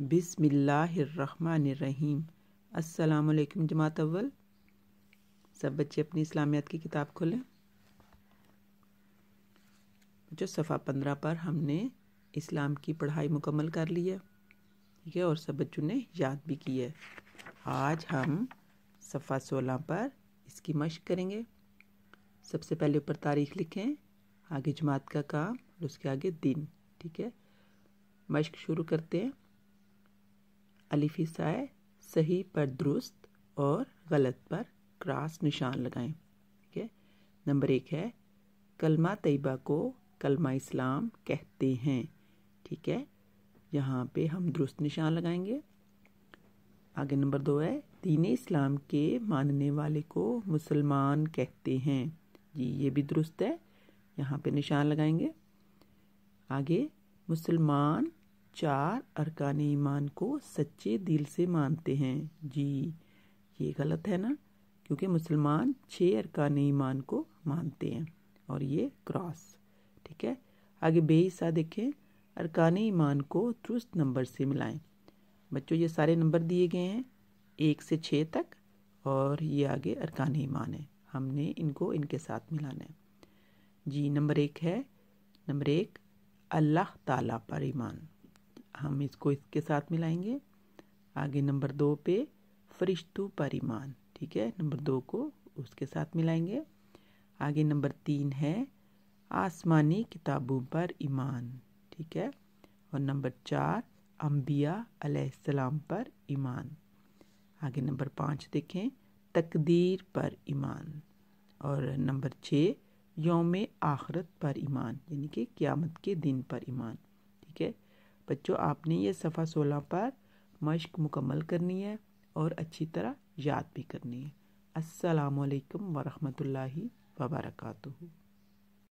बिसमिल्लाम अल्लाम जमात अव्वल सब बच्चे अपनी इस्लामियात की किताब खोलें जो सफ़ा पंद्रह पर हमने इस्लाम की पढ़ाई मुकम्मल कर ली है ठीक है और सब बच्चों ने याद भी की है आज हम सफ़ा सोलह पर इसकी मशक करेंगे सबसे पहले ऊपर तारीख लिखें आगे जमात का काम और उसके आगे दिन ठीक है मश्क शुरू करते हैं अलिफिसाए सही पर दुरुस्त और गलत पर क्रॉस निशान लगाएं ठीक है नंबर एक है कलमा तयबा को कलमा इस्लाम कहते हैं ठीक है यहाँ पे हम दुरुस्त निशान लगाएंगे आगे नंबर दो है दीन इस्लाम के मानने वाले को मुसलमान कहते हैं जी ये भी दुरुस्त है यहाँ पे निशान लगाएंगे आगे मुसलमान चार अरकान ईमान को सच्चे दिल से मानते हैं जी ये गलत है ना क्योंकि मुसलमान छः अरकान ईमान को मानते हैं और ये क्रॉस ठीक है आगे बेहिस्सा देखें अरकान ईमान को दुरुस्त नंबर से मिलाएं बच्चों ये सारे नंबर दिए गए हैं एक से छः तक और ये आगे अरकान ईमान है हमने इनको इनके साथ मिलाना है जी नंबर एक है नंबर एक अल्लाह ताला पर ईमान हम इसको इसके साथ मिलाएंगे आगे नंबर दो पे फरिश्तु परिमान ठीक है नंबर दो को उसके साथ मिलाएंगे आगे नंबर तीन है आसमानी किताबों पर ईमान ठीक है और नंबर चार अम्बिया अलैहिस्सलाम पर ईमान आगे नंबर पाँच देखें तकदीर पर ईमान और नंबर छः योम आखरत पर ईमान यानी कि क़्यामत के दिन पर ईमान ठीक है बच्चों आपने ये सफ़ा सोलह पर मश्क मुकम्मल करनी है और अच्छी तरह याद भी करनी है असलकम वरहमल वबरकू